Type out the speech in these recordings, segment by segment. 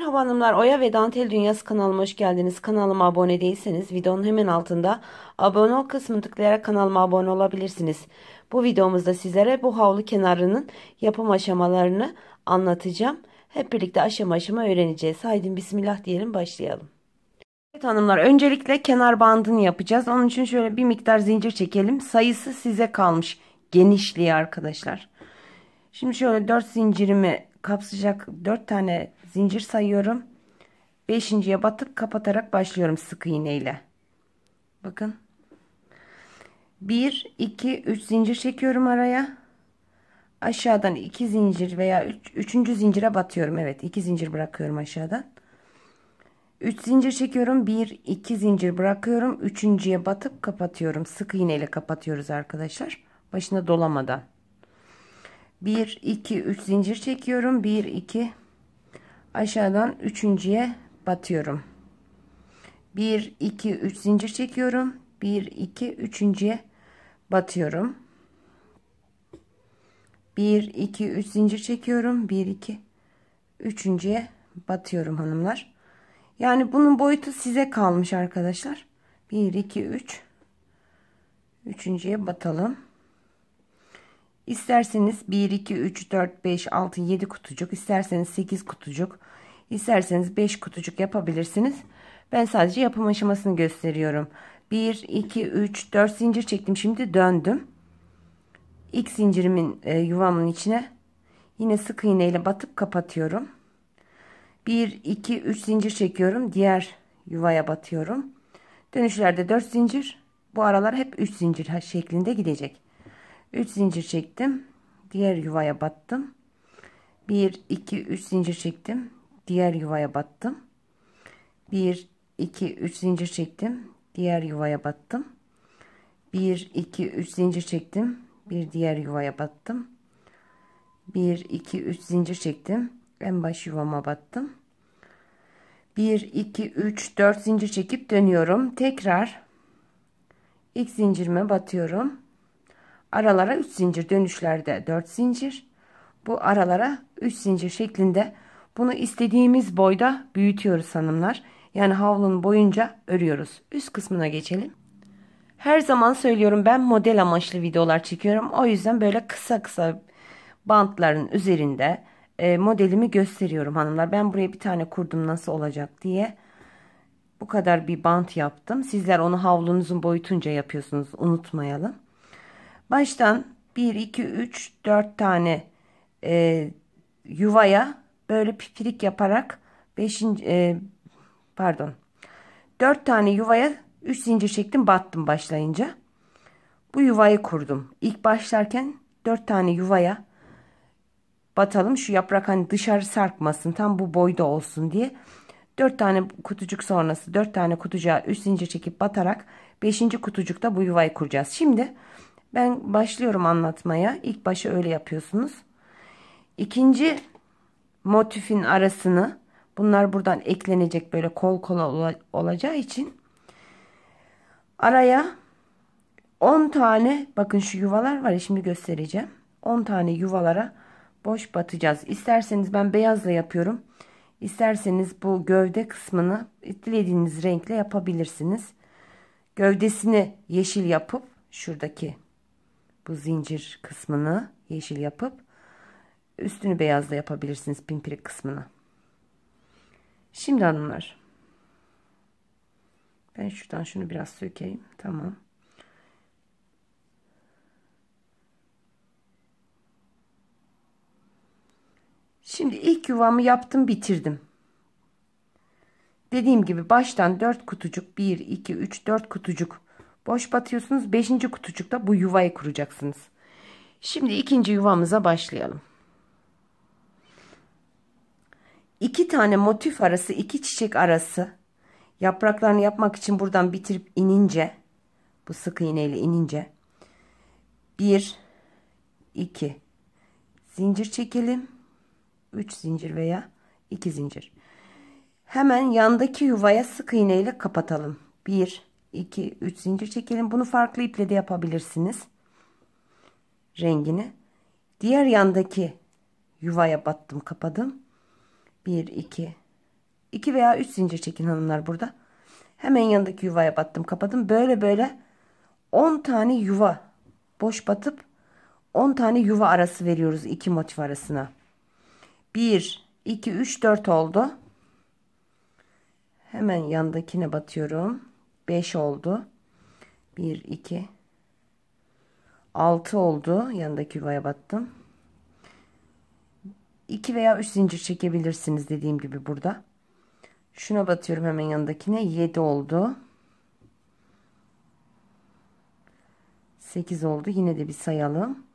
Merhaba hanımlar, Oya ve Dantel Dünyası kanalıma hoş geldiniz. Kanalıma abone değilseniz videonun hemen altında abone ol kısmını tıklayarak kanalıma abone olabilirsiniz. Bu videomuzda sizlere bu havlu kenarının yapım aşamalarını anlatacağım. Hep birlikte aşama aşama öğreneceğiz. Haydi bismillah diyelim başlayalım. Evet hanımlar öncelikle kenar bandını yapacağız. Onun için şöyle bir miktar zincir çekelim. Sayısı size kalmış genişliği arkadaşlar. Şimdi şöyle 4 zincirimi kapsayacak 4 tane zincir sayıyorum. Beşinciye batıp kapatarak başlıyorum sık iğneyle. Bakın. 1 2 3 zincir çekiyorum araya. Aşağıdan 2 zincir veya 3. Üç, üçüncü zincire batıyorum. Evet 2 zincir bırakıyorum aşağıdan. 3 zincir çekiyorum. 1 2 zincir bırakıyorum. Üçüncüye batıp kapatıyorum. Sık iğne ile kapatıyoruz arkadaşlar. Başına dolamadan. 1 2 3 zincir çekiyorum. 1 2 aşağıdan üçüncüye batıyorum 1 2 3 zincir çekiyorum 1 2 üçüncüye batıyorum 1 2 3 zincir çekiyorum 1 2 üçüncüye batıyorum hanımlar yani bunun boyutu size kalmış arkadaşlar 1 2 3 üçüncüye batalım İsterseniz 1, 2, 3, 4, 5, 6, 7 kutucuk. isterseniz 8 kutucuk. İsterseniz 5 kutucuk yapabilirsiniz. Ben sadece yapım aşamasını gösteriyorum. 1, 2, 3, 4 zincir çektim. Şimdi döndüm. İlk zincirimin e, yuvamın içine yine sık iğne ile batıp kapatıyorum. 1, 2, 3 zincir çekiyorum. Diğer yuvaya batıyorum. Dönüşlerde 4 zincir. Bu aralar hep 3 zincir şeklinde gidecek. 3 zincir çektim. Diğer yuvaya battım. 1, 2, 3 zincir çektim diğer yuvaya battım 1 2 3 zincir çektim diğer yuvaya battım 1 2 3 zincir çektim bir diğer yuvaya battım 1 2 3 zincir çektim en baş yuvama battım 1 2 3 4 zincir çekip dönüyorum tekrar ilk zincirime batıyorum aralara 3 zincir dönüşlerde 4 zincir bu aralara 3 zincir şeklinde bunu istediğimiz boyda büyütüyoruz hanımlar. Yani havlunun boyunca örüyoruz. Üst kısmına geçelim. Her zaman söylüyorum ben model amaçlı videolar çekiyorum. O yüzden böyle kısa kısa bantların üzerinde e, modelimi gösteriyorum hanımlar. Ben buraya bir tane kurdum nasıl olacak diye. Bu kadar bir bant yaptım. Sizler onu havlunuzun boyutunca yapıyorsunuz. Unutmayalım. Baştan 1, 2, 3, 4 tane e, yuvaya Böyle pipirik yaparak 5. E, pardon. 4 tane yuvaya 3 zincir çektim battım başlayınca. Bu yuvayı kurdum. ilk başlarken 4 tane yuvaya batalım. Şu yaprak hani dışarı sarkmasın. Tam bu boyda olsun diye. 4 tane kutucuk sonrası 4 tane kutucuğa 3 zincir çekip batarak 5. kutucukta bu yuvayı kuracağız. Şimdi ben başlıyorum anlatmaya. ilk başı öyle yapıyorsunuz. İkinci motifin arasını bunlar buradan eklenecek böyle kol kola olacağı için araya 10 tane bakın şu yuvalar var şimdi göstereceğim. 10 tane yuvalara boş batacağız. İsterseniz ben beyazla yapıyorum. isterseniz bu gövde kısmını dilediğiniz renkle yapabilirsiniz. Gövdesini yeşil yapıp şuradaki bu zincir kısmını yeşil yapıp Üstünü beyazla yapabilirsiniz pimpirik kısmını. Şimdi hanımlar. Ben şuradan şunu biraz sökeyim. Tamam. Şimdi ilk yuvamı yaptım bitirdim. Dediğim gibi baştan 4 kutucuk 1 2 3 4 kutucuk boş batıyorsunuz. 5. kutucukta bu yuvayı kuracaksınız. Şimdi ikinci yuvamıza başlayalım. İki tane motif arası, iki çiçek arası yapraklarını yapmak için buradan bitirip inince bu sık iğneyle inince 1 2 zincir çekelim. 3 zincir veya 2 zincir. Hemen yandaki yuvaya sık iğneyle kapatalım. 1 2 3 zincir çekelim. Bunu farklı iple de yapabilirsiniz. Rengini diğer yandaki yuvaya battım, kapadım. Bir iki 2 veya üç zincir çekin hanımlar burada. Hemen yanındaki yuvaya battım kapadım. Böyle böyle on tane yuva boş batıp on tane yuva arası veriyoruz iki motif arasına. bir iki üç dört oldu. Hemen yandakine batıyorum. beş oldu. bir iki altı oldu. yanındaki yuvaya battım. 2 veya 3 zincir çekebilirsiniz dediğim gibi burada. Şuna batıyorum hemen yanındakine. 7 oldu. 8 oldu. Yine de bir sayalım.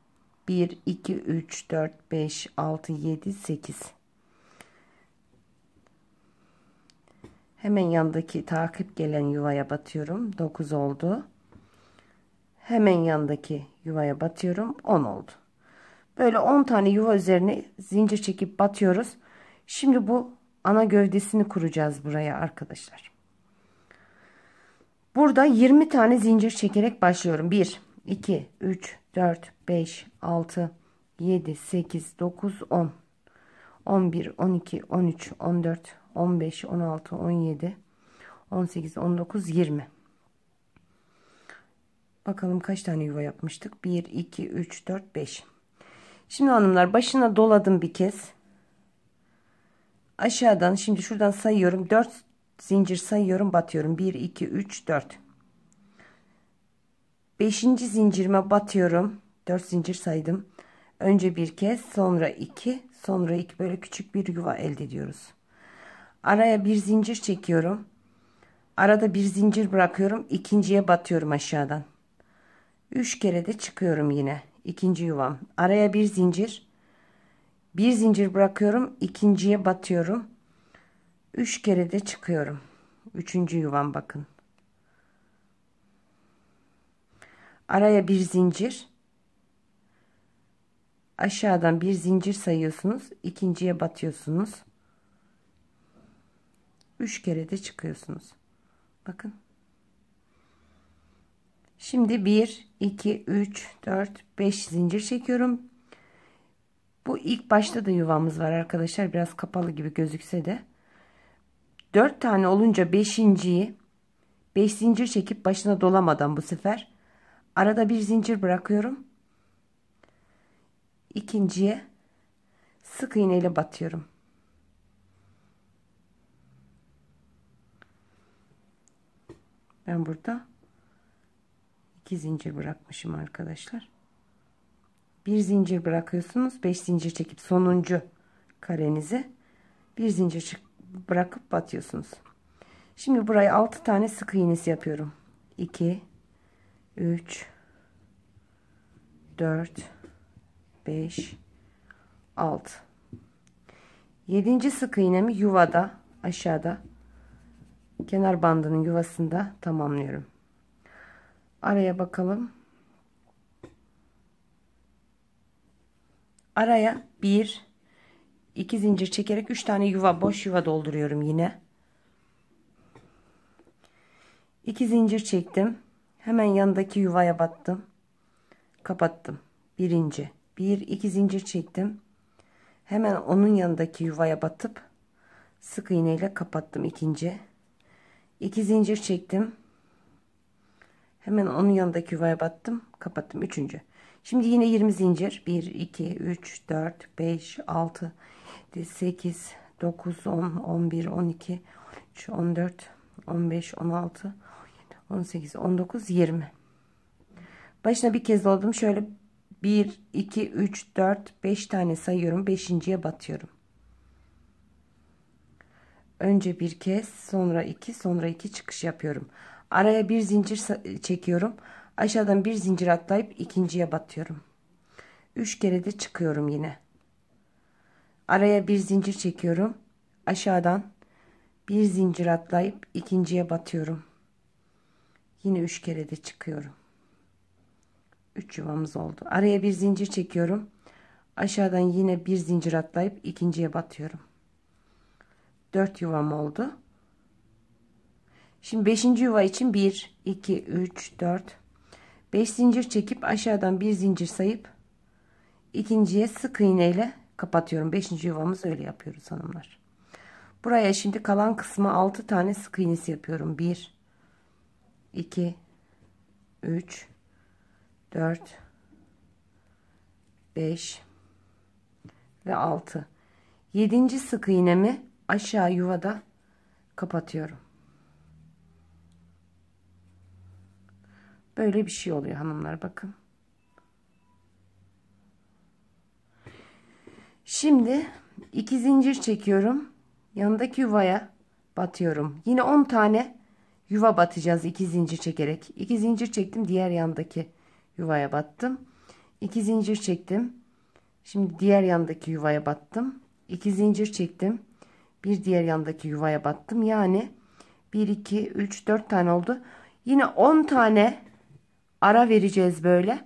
1, 2, 3, 4, 5, 6, 7, 8. Hemen yandaki takip gelen yuvaya batıyorum. 9 oldu. Hemen yandaki yuvaya batıyorum. 10 oldu. Böyle 10 tane yuva üzerine zincir çekip batıyoruz. Şimdi bu ana gövdesini kuracağız buraya arkadaşlar. Burada 20 tane zincir çekerek başlıyorum. 1, 2, 3, 4, 5, 6, 7, 8, 9, 10, 11, 12, 13, 14, 15, 16, 17, 18, 19, 20. Bakalım kaç tane yuva yapmıştık? 1, 2, 3, 4, 5. Şimdi hanımlar başına doladım bir kez. Aşağıdan şimdi şuradan sayıyorum. 4 zincir sayıyorum batıyorum. 1, 2, 3, 4. 5. zincirime batıyorum. 4 zincir saydım. Önce bir kez sonra 2 sonra 2 böyle küçük bir yuva elde ediyoruz. Araya bir zincir çekiyorum. Arada bir zincir bırakıyorum. ikinciye batıyorum aşağıdan. 3 kere de çıkıyorum yine. İkinci yuvam. Araya bir zincir. Bir zincir bırakıyorum. ikinciye batıyorum. Üç kere de çıkıyorum. Üçüncü yuvam bakın. Araya bir zincir. Aşağıdan bir zincir sayıyorsunuz. ikinciye batıyorsunuz. Üç kere de çıkıyorsunuz. Bakın. Şimdi 1, 2, 3, 4, 5 zincir çekiyorum. Bu ilk başta da yuvamız var arkadaşlar. Biraz kapalı gibi gözükse de. 4 tane olunca 5.yi 5 zincir çekip başına dolamadan bu sefer arada bir zincir bırakıyorum. İkinciye sık iğneyle batıyorum. Ben burada 2 zincir bırakmışım arkadaşlar. Bir zincir bırakıyorsunuz. beş zincir çekip sonuncu karenizi bir zincir bırakıp batıyorsunuz. Şimdi buraya altı tane sık iğnesi yapıyorum. İki, üç, dört, beş, 6 yedinci sık iğnemi yuvada aşağıda kenar bandının yuvasında tamamlıyorum. Araya bakalım. Araya bir, iki zincir çekerek üç tane yuva boş yuva dolduruyorum yine. İki zincir çektim. Hemen yanındaki yuvaya battım. Kapattım. Birinci. Bir, iki zincir çektim. Hemen onun yanındaki yuvaya batıp sık iğneyle kapattım ikinci. İki zincir çektim. Hemen onun yanındaki yuvaya battım. Kapattım. Üçüncü. Şimdi yine 20 zincir. 1, 2, 3, 4, 5, 6, 8, 9, 10, 11, 12, 13, 14, 15, 16, 18, 19, 20. Başına bir kez doladım. Şöyle 1, 2, 3, 4, 5 tane sayıyorum. beşinciye batıyorum. Önce bir kez, sonra iki, sonra iki çıkış yapıyorum. Araya bir zincir çekiyorum. Aşağıdan bir zincir atlayıp ikinciye batıyorum. Üç kere de çıkıyorum yine. Araya bir zincir çekiyorum. Aşağıdan bir zincir atlayıp ikinciye batıyorum. Yine üç kere de çıkıyorum. Üç yuvamız oldu. Araya bir zincir çekiyorum. Aşağıdan yine bir zincir atlayıp ikinciye batıyorum. Dört yuvam oldu. Şimdi 5. yuva için 1, 2, 3, 4, 5 zincir çekip aşağıdan bir zincir sayıp ikinciye sık iğneyle kapatıyorum. 5. yuvamız öyle yapıyoruz hanımlar. Buraya şimdi kalan kısma 6 tane sık iğnesi yapıyorum. 1 2 3 4 5 ve 6. 7. sık iğnemi aşağı yuvada kapatıyorum. Böyle bir şey oluyor hanımlar bakın. Şimdi iki zincir çekiyorum. Yanındaki yuvaya batıyorum. Yine 10 tane yuva batacağız iki zincir çekerek. İki zincir çektim diğer yandaki yuvaya battım. İki zincir çektim. Şimdi diğer yandaki yuvaya battım. İki zincir çektim. Bir diğer yandaki yuvaya battım. Yani 1 2 3 4 tane oldu. Yine 10 tane ara vereceğiz böyle.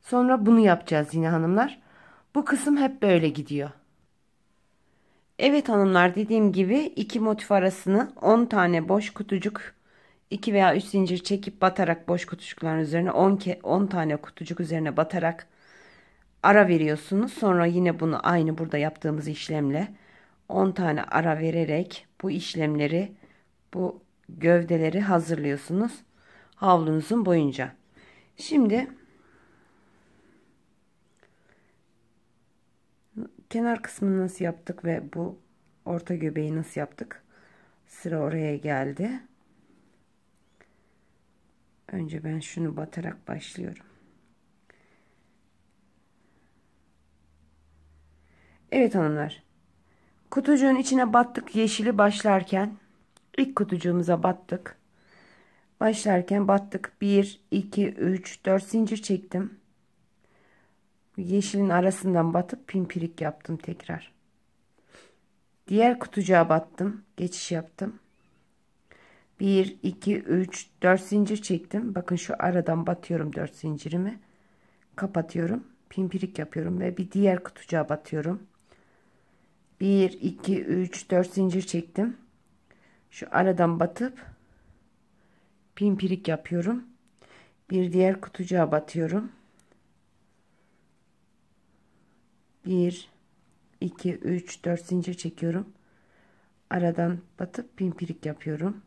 Sonra bunu yapacağız yine hanımlar. Bu kısım hep böyle gidiyor. Evet hanımlar dediğim gibi iki motif arasını 10 tane boş kutucuk 2 veya 3 zincir çekip batarak boş kutucukların üzerine 10 10 tane kutucuk üzerine batarak ara veriyorsunuz. Sonra yine bunu aynı burada yaptığımız işlemle 10 tane ara vererek bu işlemleri bu gövdeleri hazırlıyorsunuz havlunuzun boyunca. Şimdi kenar kısmını nasıl yaptık ve bu orta göbeği nasıl yaptık? Sıra oraya geldi. Önce ben şunu batarak başlıyorum. Evet hanımlar. Kutucuğun içine battık yeşili başlarken ilk kutucuğumuza battık. Başlarken battık. 1, 2, 3, 4 zincir çektim. Yeşilin arasından batıp pimpirik yaptım tekrar. Diğer kutucuğa battım. Geçiş yaptım. 1, 2, 3, 4 zincir çektim. Bakın şu aradan batıyorum 4 zincirimi. Kapatıyorum. Pimpirik yapıyorum ve bir diğer kutucuğa batıyorum. 1, 2, 3, 4 zincir çektim. Şu aradan batıp pimpirik yapıyorum. Bir diğer kutucuğa batıyorum. 1 2 3 4 zincir çekiyorum. Aradan batıp pimpirik yapıyorum.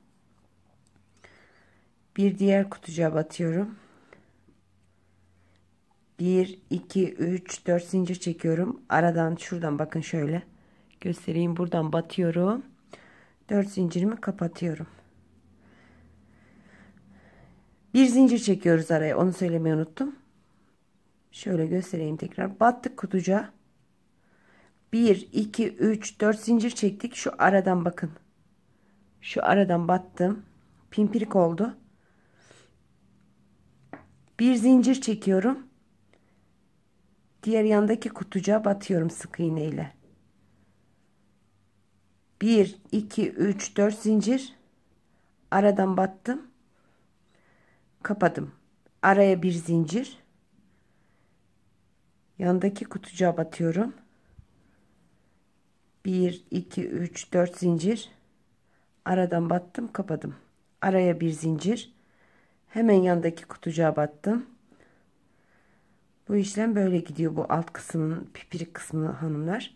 Bir diğer kutucuğa batıyorum. 1 2 3 4 zincir çekiyorum. Aradan şuradan bakın şöyle göstereyim. Buradan batıyorum. 4 zincirimi kapatıyorum. Bir zincir çekiyoruz araya. Onu söylemeyi unuttum. Şöyle göstereyim tekrar. Battık kutuca. 1, 2, 3, 4 zincir çektik. Şu aradan bakın. Şu aradan battım. Pimpirik oldu. Bir zincir çekiyorum. Diğer yandaki kutuca batıyorum sık iğneyle. ile. 1, 2, 3, 4 zincir. Aradan battım kapadım. Araya bir zincir. Yandaki kutucuğa batıyorum. 1, 2, 3, 4 zincir. Aradan battım kapadım. Araya bir zincir. Hemen yandaki kutucuğa battım. Bu işlem böyle gidiyor bu alt kısmın pipirik kısmı hanımlar.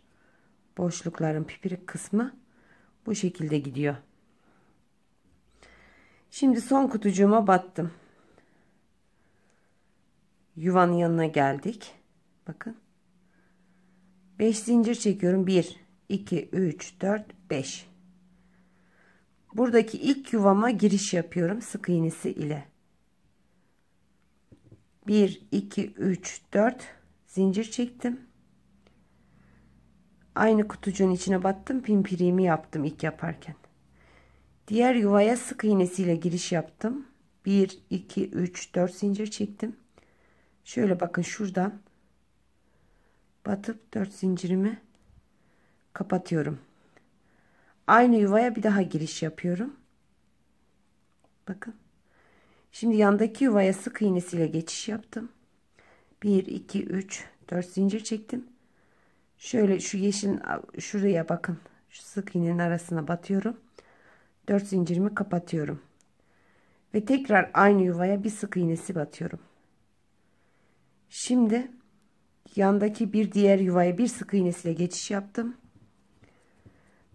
Boşlukların pipirik kısmı bu şekilde gidiyor. Şimdi son kutucuğuma battım yuvanın yanına geldik. Bakın. 5 zincir çekiyorum. 1, 2, 3, 4, 5. Buradaki ilk yuvama giriş yapıyorum sık iğnesi ile. 1, 2, 3, 4 zincir çektim. Aynı kutucuğun içine battım. Pimpiriğimi yaptım ilk yaparken. Diğer yuvaya sık iğnesiyle giriş yaptım. 1, 2, 3, 4 zincir çektim. Şöyle bakın şuradan batıp dört zincirimi kapatıyorum. Aynı yuvaya bir daha giriş yapıyorum. Bakın. Şimdi yandaki yuvaya sık iğnesiyle geçiş yaptım. 1 2 3 4 zincir çektim. Şöyle şu yeşil şuraya bakın. Şu sık iğnenin arasına batıyorum. 4 zincirimi kapatıyorum. Ve tekrar aynı yuvaya bir sık iğnesi batıyorum. Şimdi yandaki bir diğer yuvaya bir sık iğnesiyle geçiş yaptım.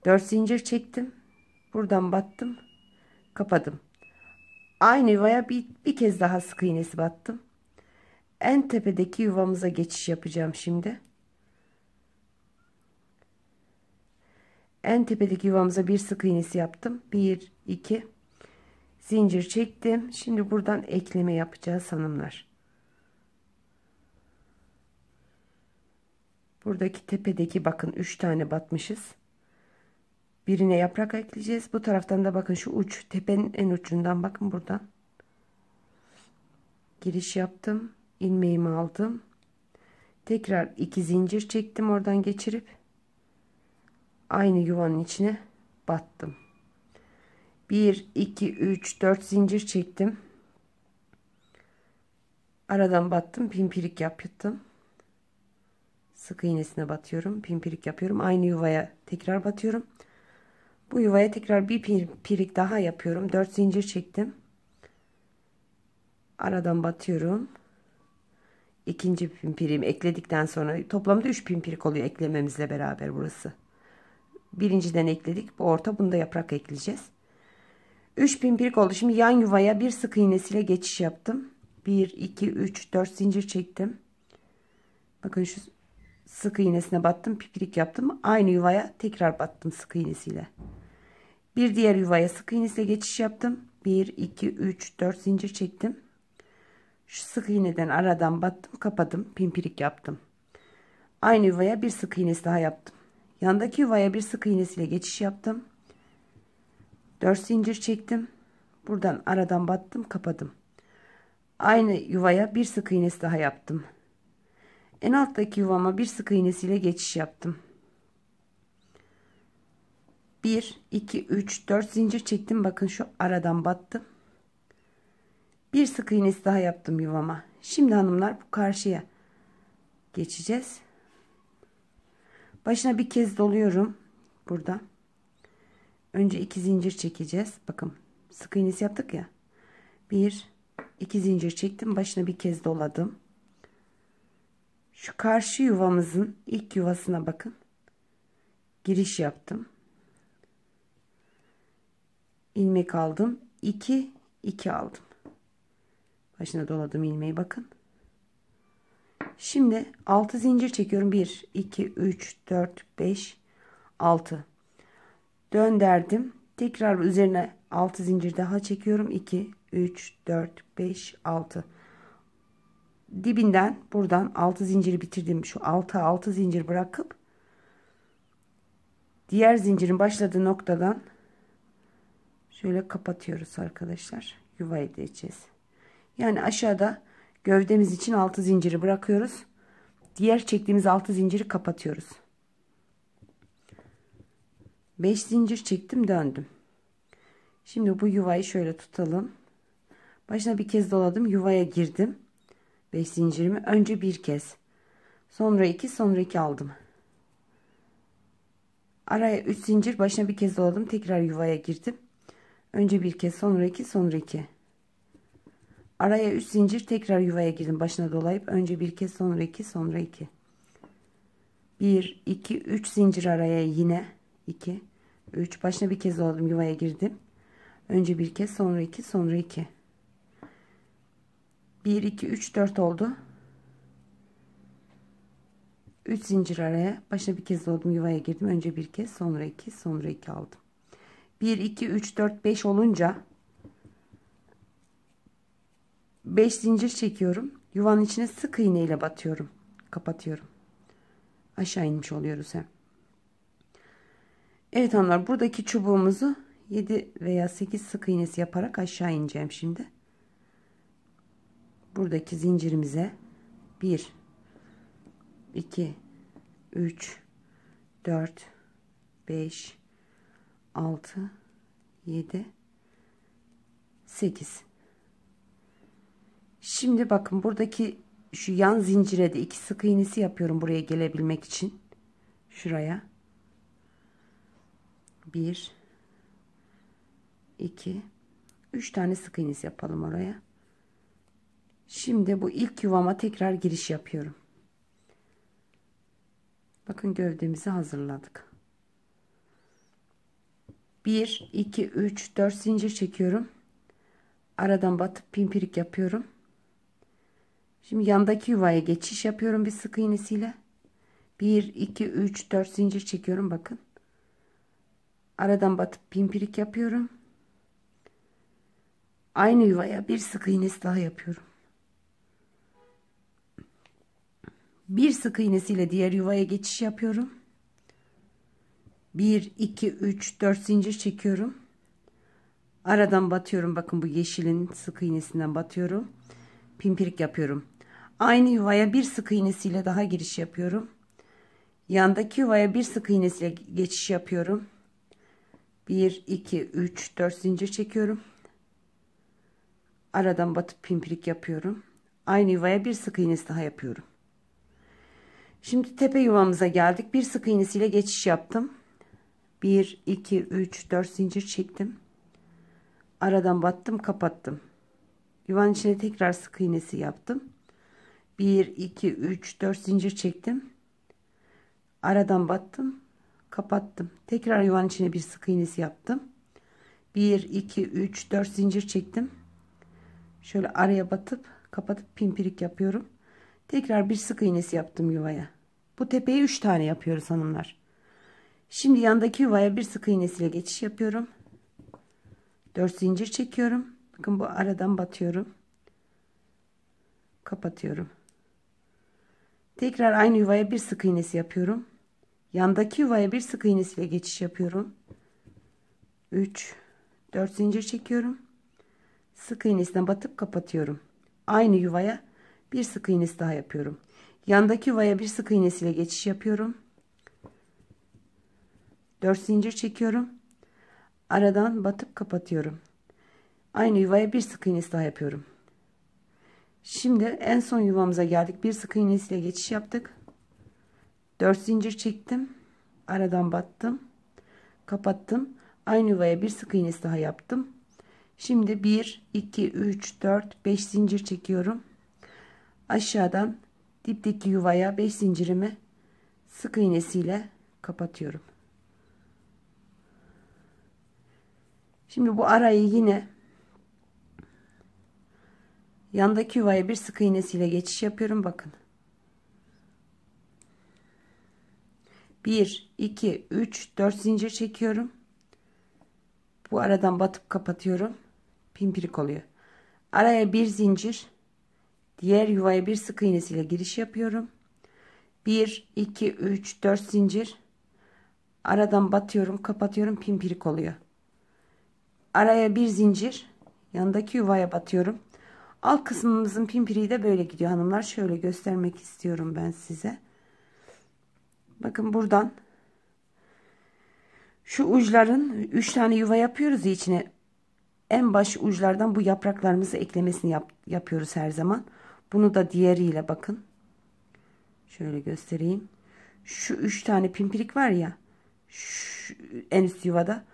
4 zincir çektim. Buradan battım. Kapadım. Aynı yuvaya bir, bir kez daha sık iğnesi battım. En tepedeki yuvamıza geçiş yapacağım şimdi. En tepedeki yuvamıza bir sık iğnesi yaptım. 1 2 zincir çektim. Şimdi buradan ekleme yapacağız hanımlar. Buradaki tepedeki bakın 3 tane batmışız. Birine yaprak ekleyeceğiz. Bu taraftan da bakın şu uç. Tepenin en ucundan bakın buradan. Giriş yaptım. ilmeğimi aldım. Tekrar iki zincir çektim oradan geçirip. Aynı yuvanın içine battım. 1, 2, 3, 4 zincir çektim. Aradan battım. Pimpirik yaptım. Sık iğnesine batıyorum. Pimpirik yapıyorum. Aynı yuvaya tekrar batıyorum. Bu yuvaya tekrar bir pimpirik daha yapıyorum. 4 zincir çektim. Aradan batıyorum. İkinci pimpiriğimi ekledikten sonra toplamda 3 pimpirik oluyor eklememizle beraber burası. Birinciden ekledik. Bu orta. Bunda yaprak ekleyeceğiz. 3 pimpirik oldu. Şimdi yan yuvaya bir sık iğnesiyle geçiş yaptım. 1, 2, 3, 4 zincir çektim. Bakın şu sık iğnesine battım pipirik yaptım aynı yuvaya tekrar battım sık iğnesiyle bir diğer yuvaya sık iğnesiyle geçiş yaptım 1 2 3 4 zincir çektim şu sık iğneden aradan battım kapadım pimpirik yaptım aynı yuvaya bir sık iğnesi daha yaptım yandaki yuvaya bir sık iğnesiyle geçiş yaptım 4 zincir çektim buradan aradan battım kapadım aynı yuvaya bir sık iğnesi daha yaptım en alttaki yuvama bir sık iğnesiyle geçiş yaptım. 1 2 3 4 zincir çektim. Bakın şu aradan battım. Bir sık iğnesi daha yaptım yuvama. Şimdi hanımlar bu karşıya geçeceğiz. Başına bir kez doluyorum burada. Önce iki zincir çekeceğiz. Bakın sık iğnesi yaptık ya. Bir, iki zincir çektim. Başına bir kez doladım. Şu karşı yuvamızın ilk yuvasına bakın. Giriş yaptım. ilmek aldım. 2 2 aldım. Başına doladım ilmeği bakın. Şimdi 6 zincir çekiyorum. 1 2 3 4 5 6. Dönderdim. Tekrar üzerine 6 zincir daha çekiyorum. 2 3 4 5 6 dibinden buradan 6 zinciri bitirdim. Şu 6 6 zincir bırakıp diğer zincirin başladığı noktadan şöyle kapatıyoruz arkadaşlar. Yuva edeceğiz. Yani aşağıda gövdemiz için 6 zinciri bırakıyoruz. Diğer çektiğimiz 6 zinciri kapatıyoruz. 5 zincir çektim döndüm. Şimdi bu yuvayı şöyle tutalım. Başına bir kez doladım. Yuvaya girdim. 5 zincirimi önce bir kez sonra 2 sonraki aldım araya 3 zincir başına bir kez doladım tekrar yuvaya girdim önce bir kez sonra 2 sonra 2 araya 3 zincir tekrar yuvaya girdim başına dolayıp önce bir kez sonra 2 sonra 2 1 2 3 zincir araya yine 2 3 başına bir kez doladım yuvaya girdim önce bir kez sonra 2 sonra 2 1 2 3 4 oldu 3 zincir araya başına bir kez doladım yuvaya girdim önce bir kez sonra iki sonra iki aldım 1 2 3 4 5 olunca 5 zincir çekiyorum yuvanın içine sık iğne ile batıyorum kapatıyorum aşağı inmiş oluyoruz hem Evet hanımlar buradaki çubuğumuzu 7 veya 8 sık iğnesi yaparak aşağı ineceğim şimdi buradaki zincirimize 1 2 3 4 5 6 7 8 Şimdi bakın buradaki şu yan zincire de iki sık iğnesi yapıyorum buraya gelebilmek için. Şuraya. 1 2 3 tane sık iğnesi yapalım oraya. Şimdi bu ilk yuvama tekrar giriş yapıyorum. Bakın gövdemizi hazırladık. 1 2 3 4 zincir çekiyorum. Aradan batıp pimpirik yapıyorum. Şimdi yandaki yuvaya geçiş yapıyorum bir sık iğnesiyle. 1 2 3 4 zincir çekiyorum bakın. Aradan batıp pimpirik yapıyorum. Aynı yuvaya bir sık iğnesi daha yapıyorum. Bir sık iğnesiyle diğer yuvaya geçiş yapıyorum. 1, 2, 3, 4 zincir çekiyorum. Aradan batıyorum. Bakın bu yeşilin sık iğnesinden batıyorum. Pimpirik yapıyorum. Aynı yuvaya bir sık iğnesiyle daha giriş yapıyorum. Yandaki yuvaya bir sık iğnesiyle geçiş yapıyorum. 1, 2, 3, 4 zincir çekiyorum. Aradan batıp pimpirik yapıyorum. Aynı yuvaya bir sık iğnesi daha yapıyorum. Şimdi tepe yuvamıza geldik. Bir sık iğnesiyle geçiş yaptım. 1, 2, 3, 4 zincir çektim. Aradan battım kapattım. Yuvanın içine tekrar sık iğnesi yaptım. 1, 2, 3, 4 zincir çektim. Aradan battım. Kapattım. Tekrar yuvanın içine bir sık iğnesi yaptım. 1, 2, 3, 4 zincir çektim. Şöyle araya batıp kapatıp pimpirik yapıyorum. Tekrar bir sık iğnesi yaptım yuvaya. Bu tepeye üç tane yapıyoruz hanımlar. Şimdi yandaki yuvaya bir sık iğnesiyle geçiş yapıyorum. Dört zincir çekiyorum. Bakın bu aradan batıyorum. Kapatıyorum. Tekrar aynı yuvaya bir sık iğnesi yapıyorum. Yandaki yuvaya bir sık iğnesiyle geçiş yapıyorum. Üç, dört zincir çekiyorum. Sık iğnesinden batıp kapatıyorum. Aynı yuvaya bir sık iğnesi daha yapıyorum. Yandaki yuvaya bir sık iğnesiyle geçiş yapıyorum. 4 zincir çekiyorum. Aradan batıp kapatıyorum. Aynı yuvaya bir sık iğnesi daha yapıyorum. Şimdi en son yuvamıza geldik. Bir sık iğnesiyle geçiş yaptık. 4 zincir çektim. Aradan battım. Kapattım. Aynı yuvaya bir sık iğnesi daha yaptım. Şimdi 1, 2, 3, 4, 5 zincir çekiyorum aşağıdan dipteki yuvaya 5 zincirimi sık iğnesiyle kapatıyorum. Şimdi bu arayı yine yandaki yuvaya bir sık iğnesiyle geçiş yapıyorum. Bakın. 1, 2, 3, 4 zincir çekiyorum. Bu aradan batıp kapatıyorum. Pimpirik oluyor. Araya bir zincir Diğer yuvaya bir sık iğnesiyle giriş yapıyorum. 1 2 3 4 zincir. Aradan batıyorum, kapatıyorum, pimpirik oluyor. Araya bir zincir, yanındaki yuvaya batıyorum. Alt kısmımızın pimpiriği de böyle gidiyor hanımlar. Şöyle göstermek istiyorum ben size. Bakın buradan şu uçların 3 tane yuva yapıyoruz içine en baş uçlardan bu yapraklarımızı eklemesini yap, yapıyoruz her zaman. Bunu da diğeriyle bakın. Şöyle göstereyim. Şu üç tane pimpirik var ya. Şu en üst yuvada.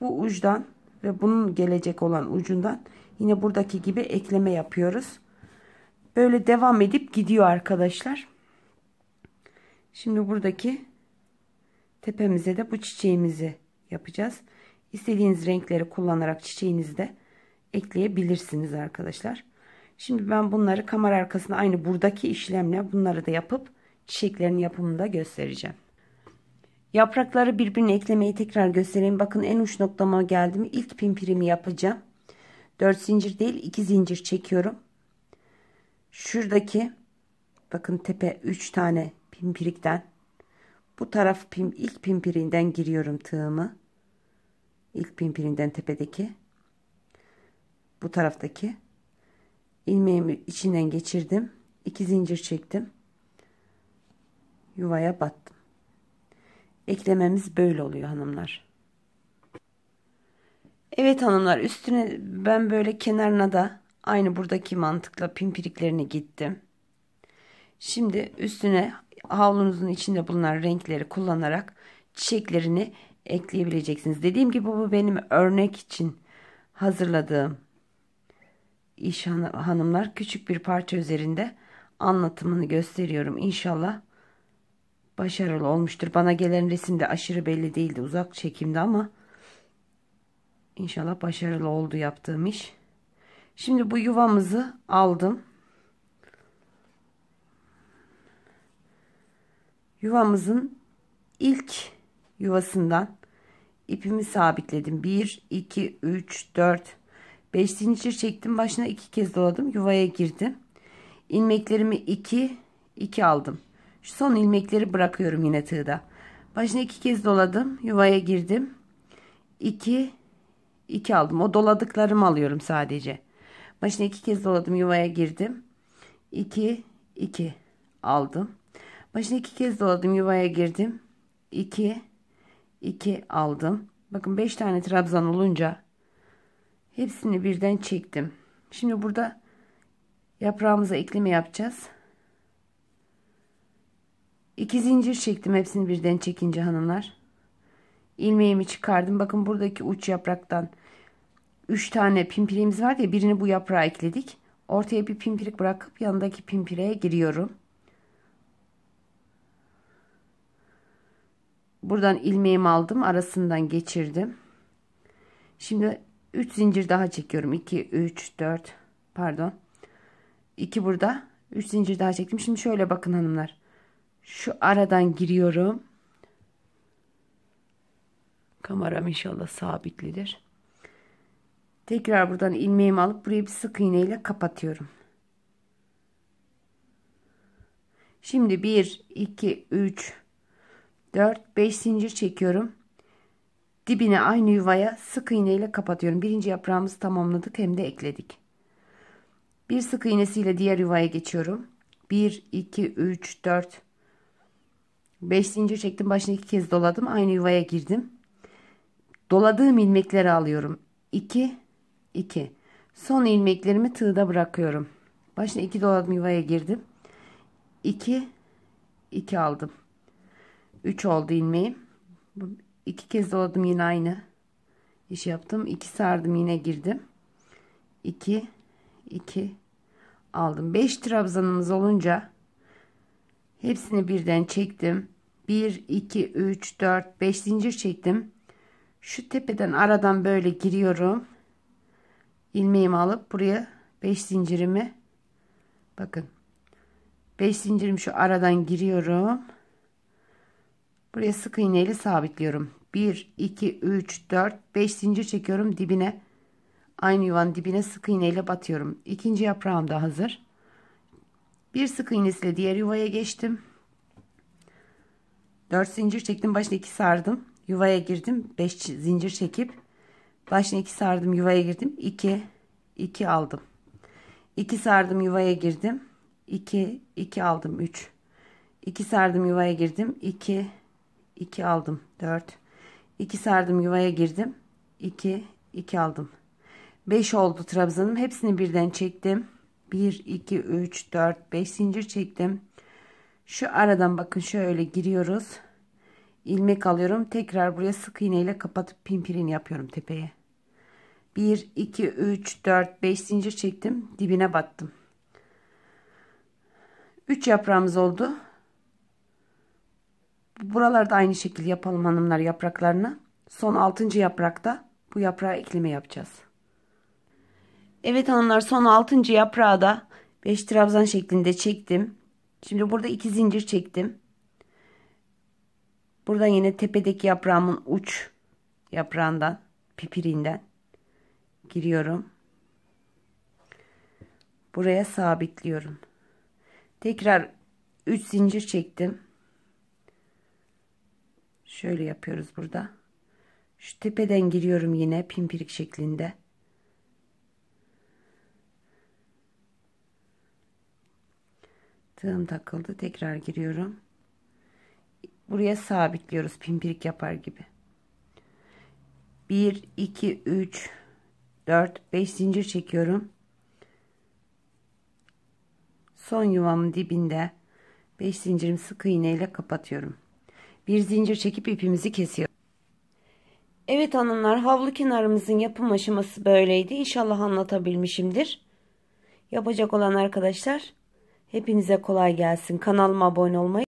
Bu uçtan ve bunun gelecek olan ucundan yine buradaki gibi ekleme yapıyoruz. Böyle devam edip gidiyor arkadaşlar. Şimdi buradaki tepemize de bu çiçeğimizi yapacağız. İstediğiniz renkleri kullanarak çiçeğinizi de ekleyebilirsiniz arkadaşlar. Şimdi ben bunları kamera arkasında aynı buradaki işlemle bunları da yapıp çiçeklerin yapımını da göstereceğim. Yaprakları birbirine eklemeyi tekrar göstereyim. Bakın en uç noktama geldim. İlk pimpirimi yapacağım. 4 zincir değil 2 zincir çekiyorum. Şuradaki bakın tepe 3 tane pimpirikten bu taraf pim, ilk pimpirinden giriyorum tığımı. İlk pimpirinden tepedeki bu taraftaki ilmeğimi içinden geçirdim. iki zincir çektim. Yuvaya battım. Eklememiz böyle oluyor hanımlar. Evet hanımlar üstüne ben böyle kenarına da aynı buradaki mantıkla pimpiriklerini gittim. Şimdi üstüne havlunuzun içinde bulunan renkleri kullanarak çiçeklerini ekleyebileceksiniz. Dediğim gibi bu benim örnek için hazırladığım iş hanımlar küçük bir parça üzerinde anlatımını gösteriyorum. İnşallah başarılı olmuştur. Bana gelen resimde aşırı belli değildi. Uzak çekimde ama inşallah başarılı oldu yaptığım iş. Şimdi bu yuvamızı aldım. Yuvamızın ilk yuvasından ipimi sabitledim. 1, 2, 3, 4, 5 zincir çektim başına 2 kez doladım yuvaya girdim. ilmeklerimi 2 2 aldım. Şu son ilmekleri bırakıyorum yine tığda. Başına 2 kez doladım yuvaya girdim. 2 2 aldım. O doladıklarımı alıyorum sadece. Başına 2 kez doladım yuvaya girdim. 2 2 aldım. Başına 2 kez doladım yuvaya girdim. 2 2 aldım. Bakın 5 tane trabzan olunca Hepsini birden çektim. Şimdi burada yaprağımıza ekleme yapacağız. İki zincir çektim hepsini birden çekince hanımlar. İlmeğimi çıkardım. Bakın buradaki uç yapraktan 3 tane pimpirimiz var ya birini bu yaprağa ekledik. Ortaya bir pimpirik bırakıp yanındaki pimpireye giriyorum. Buradan ilmeğimi aldım. Arasından geçirdim. Şimdi 3 zincir daha çekiyorum 2 3 4 pardon 2 burada 3 zincir daha çektim şimdi şöyle bakın hanımlar şu aradan giriyorum kameram inşallah sabitlidir tekrar buradan ilmeğimi alıp buraya bir sık iğne ile kapatıyorum şimdi 1 2 3 4 5 zincir çekiyorum Dibine aynı yuvaya sık iğne ile kapatıyorum. Birinci yaprağımızı tamamladık hem de ekledik. Bir sık iğnesiyle diğer yuvaya geçiyorum. 1, 2, 3, 4, 5 zincir çektim. Başına iki kez doladım. Aynı yuvaya girdim. Doladığım ilmekleri alıyorum. 2, 2. Son ilmeklerimi tığda bırakıyorum. Başına iki doladım yuvaya girdim. 2, 2 aldım. 3 oldu ilmeğim iki kez doladım yine aynı iş yaptım. iki sardım yine girdim. iki iki aldım. 5 trabzanımız olunca hepsini birden çektim. 1 2 3 4 5 zincir çektim. Şu tepeden aradan böyle giriyorum. ilmeğimi alıp buraya 5 zincirimi bakın 5 zincirim şu aradan giriyorum. Buraya sık iğneyle sabitliyorum. 1, 2, 3, 4, 5 zincir çekiyorum dibine. Aynı yuvanın dibine sık iğneyle batıyorum. İkinci yaprağım da hazır. Bir sık iğnesiyle diğer yuvaya geçtim. 4 zincir çektim. Başına 2 sardım. Yuvaya girdim. 5 zincir çekip başına 2 sardım. Yuvaya girdim. 2 2 aldım. 2 sardım yuvaya girdim. 2 2 aldım 3. 2 sardım yuvaya girdim. 2 2 aldım 4. 2 sardım yuvaya girdim. 2 2 aldım. 5 oldu trabzanım. Hepsini birden çektim. 1 2 3 4 5 zincir çektim. Şu aradan bakın şöyle giriyoruz. ilmek alıyorum. Tekrar buraya sık iğne ile kapatıp pimpirini yapıyorum tepeye. 1 2 3 4 5 zincir çektim. Dibine battım. 3 yaprağımız oldu. Buralarda aynı şekilde yapalım hanımlar yapraklarını. Son altıncı yaprakta bu yaprağa ekleme yapacağız. Evet hanımlar son altıncı yaprağı da 5 trabzan şeklinde çektim. Şimdi burada 2 zincir çektim. Buradan yine tepedeki yaprağımın uç yaprağından, pipirinden giriyorum. Buraya sabitliyorum. Tekrar 3 zincir çektim. Şöyle yapıyoruz burada. Şu tepeden giriyorum yine pimpirik şeklinde. Tığım takıldı. Tekrar giriyorum. Buraya sabitliyoruz pimpirik yapar gibi. 1 2 3 4 5 zincir çekiyorum. Son yuvamın dibinde 5 zincirimi sık iğneyle kapatıyorum. Bir zincir çekip ipimizi kesiyor. Evet hanımlar havlu kenarımızın yapım aşaması böyleydi. İnşallah anlatabilmişimdir. Yapacak olan arkadaşlar hepinize kolay gelsin. Kanalıma abone olmayı